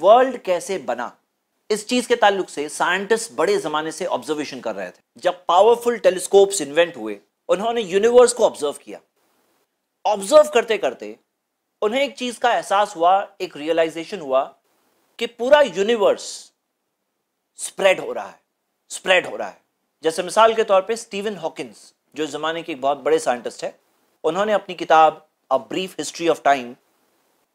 World कैसे बना इस चीज के ताल्लुक से साइंटिस्ट बड़े जमाने से ऑब्जर्वेशन कर रहे थे जब पावरफुल टेलीस्कोप इन्वेंट हुए उन्होंने यूनिवर्स को ऑब्जर्व किया ऑब्जर्व करते करते उन्हें एक चीज का एहसास हुआ एक रियलाइजेशन हुआ कि पूरा यूनिवर्स स्प्रेड हो रहा है स्प्रेड हो रहा है जैसे मिसाल के तौर पे स्टीवन हॉकिंस जो जमाने के एक बहुत बड़े साइंटिस्ट है उन्होंने अपनी किताब a brief history of time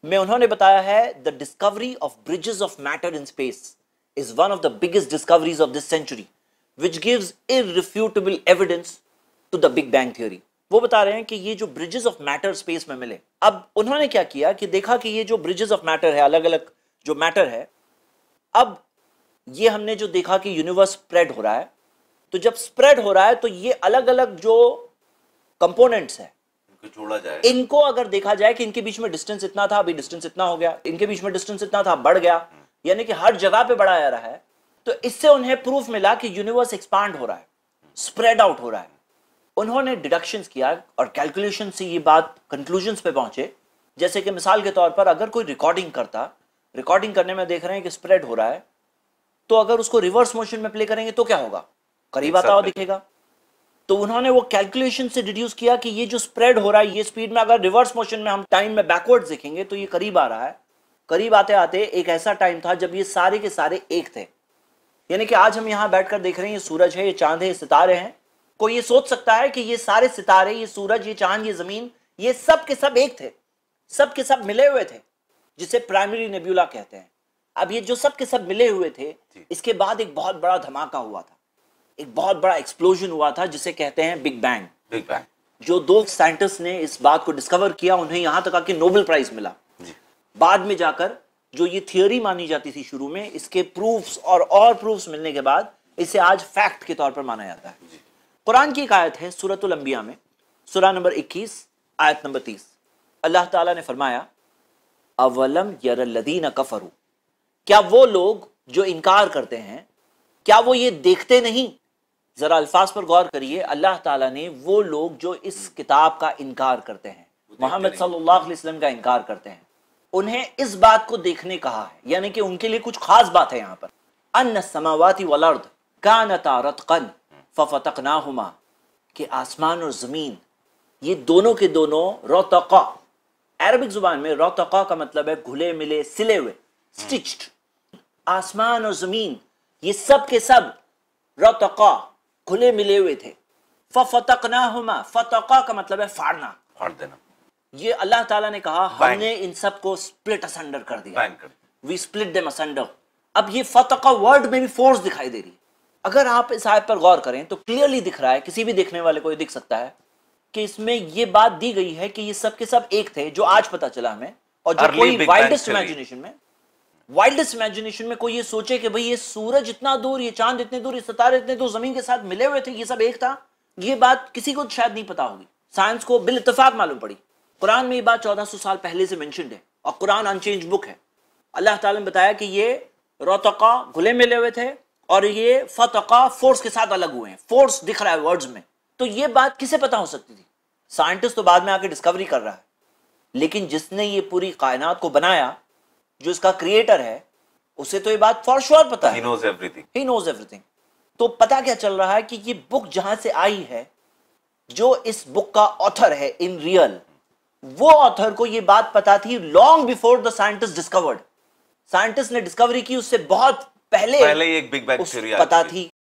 में उन्होंने बताया है the discovery of bridges of matter in space is one of the biggest discoveries of this century which gives irrefutable evidence to the big bang theory वो बता रहे हैं कि ये जो ब्रिजेस ऑफ मैटर स्पेस में मिले अब उन्होंने क्या किया कि देखा कि ये जो ब्रिजेस ऑफ मैटर है अलग अलग जो मैटर है अब ये हमने जो देखा कि यूनिवर्स स्प्रेड हो रहा है तो जब स्प्रेड हो रहा है तो ये अलग अलग जो कंपोनेंट्स है जोड़ा जाए इनको अगर देखा जाए कि इनके बीच में डिस्टेंस इतना था अभी डिस्टेंस इतना हो गया इनके बीच में डिस्टेंस इतना था बढ़ गया यानी कि हर जगह पे बढ़ा जा रहा है तो इससे उन्हें प्रूफ मिला कि यूनिवर्स एक्सपांड हो रहा है स्प्रेड आउट हो रहा है उन्होंने डिडक्शन किया और कैलकुलेशन से ये बात कंक्लूजन पे पहुंचे जैसे कि मिसाल के तौर पर अगर कोई रिकॉर्डिंग करता रिकॉर्डिंग करने में देख रहे हैं कि स्प्रेड हो रहा है तो अगर उसको रिवर्स मोशन में प्ले करेंगे तो क्या होगा करीब आता हुआ दिखेगा तो उन्होंने वो कैलकुलेशन से डिड्यूस किया कि ये जो स्प्रेड हो रहा है ये स्पीड में अगर रिवर्स मोशन में हम टाइम में बैकवर्ड देखेंगे तो ये करीब आ रहा है करीब आते आते एक ऐसा टाइम था जब ये सारे के सारे एक थे यानी कि आज हम यहां बैठकर देख रहे हैं ये सूरज है ये चांद है ये सितारे हैं कोई ये सोच सकता है कि ये सारे सितारे ये सूरज ये चांद ये जमीन ये सब के सब एक थे सब के सब मिले हुए थे जिसे प्राइमरी नेब्यूला कहते हैं अब ये जो सब के सब मिले हुए थे इसके बाद एक बहुत बड़ा धमाका हुआ था एक बहुत बड़ा एक्सप्लोजन हुआ था जिसे कहते हैं बिग बैंग बिग बैंग जो दो साइंटिस्ट ने इस बात को डिस्कवर किया उन्हें यहां तक आके नोबेल प्राइज मिला बाद में जाकर जो ये थियोरी मानी जाती थी शुरू में इसके प्रूफ्स और और प्रूफ्स मिलने के बाद इसे आज फैक्ट के तौर पर माना जाता है कुरान की एक आयत है सूरत लंबिया में सूरा नंबर 21 आयत नंबर 30 अल्लाह ताला ने फरमाया अवलम यरलदीन कफरू क्या वो लोग जो इनकार करते हैं क्या वो ये देखते नहीं ज़रा अल्फाज पर गौर करिए अल्लाह ताला ने वो लोग जो इस हम्म। किताब का इनकार करते हैं मोहम्मद सल्लल्लाहु अलैहि वसल्लम का इनकार करते हैं उन्हें इस बात को देखने कहा है यानी कि उनके लिए कुछ खास बात है यहाँ पर अन्न समावाती वलर्द का रतकन फफतकना हुमा कि आसमान और ज़मीन ये दोनों के दोनों रोतका अरबिक ज़ुबान में रोतका का मतलब है घुले मिले सिले हुए स्टिच्ड आसमान और ज़मीन ये सब के सब रोतका खुले मिले हुए थे फतकना हुमा फतका का मतलब है फाड़ना फाड़ देना ये अल्लाह ताला ने कहा हमने इन सब को स्प्लिट असंडर कर दिया वी स्प्लिट देम असंडर अब ये फतका वर्ड में भी फोर्स दिखाई दे रही है अगर आप इस आयत पर गौर करें तो क्लियरली दिख रहा है किसी भी देखने वाले को ये दिख सकता है कि इसमें ये बात दी गई है कि ये सब के सब एक थे जो आज पता चला हमें और जो कोई वाइडेस्ट इमेजिनेशन में वाइल्डेस्ट इमेजिनेशन में कोई ये सोचे कि भाई ये सूरज इतना दूर ये चांद इतने दूर ये सितारे इतने दूर जमीन के साथ मिले हुए थे ये सब एक था ये बात किसी को शायद नहीं पता होगी साइंस को बिल इतफाक मालूम पड़ी कुरान में ये बात 1400 साल पहले से मैंशनड है और कुरान अनचेंज बुक है अल्लाह ताला ने बताया कि ये रोतका घुले मिले हुए थे और ये फतका फोर्स के साथ अलग हुए हैं फोर्स दिख रहा है वर्ड्स में तो ये बात किसे पता हो सकती थी साइंटिस्ट तो बाद में आके डिस्कवरी कर रहा है लेकिन जिसने ये पूरी कायनात को बनाया जो इसका क्रिएटर है उसे तो ये बात फॉर श्योर पता है ही नोज एवरीथिंग तो पता क्या चल रहा है कि ये बुक जहां से आई है जो इस बुक का ऑथर है इन रियल वो ऑथर को ये बात पता थी long before the scientist discovered scientist ने डिस्कवरी की उससे बहुत पहले पहले एक बिग बैंग थ्योरी पता थी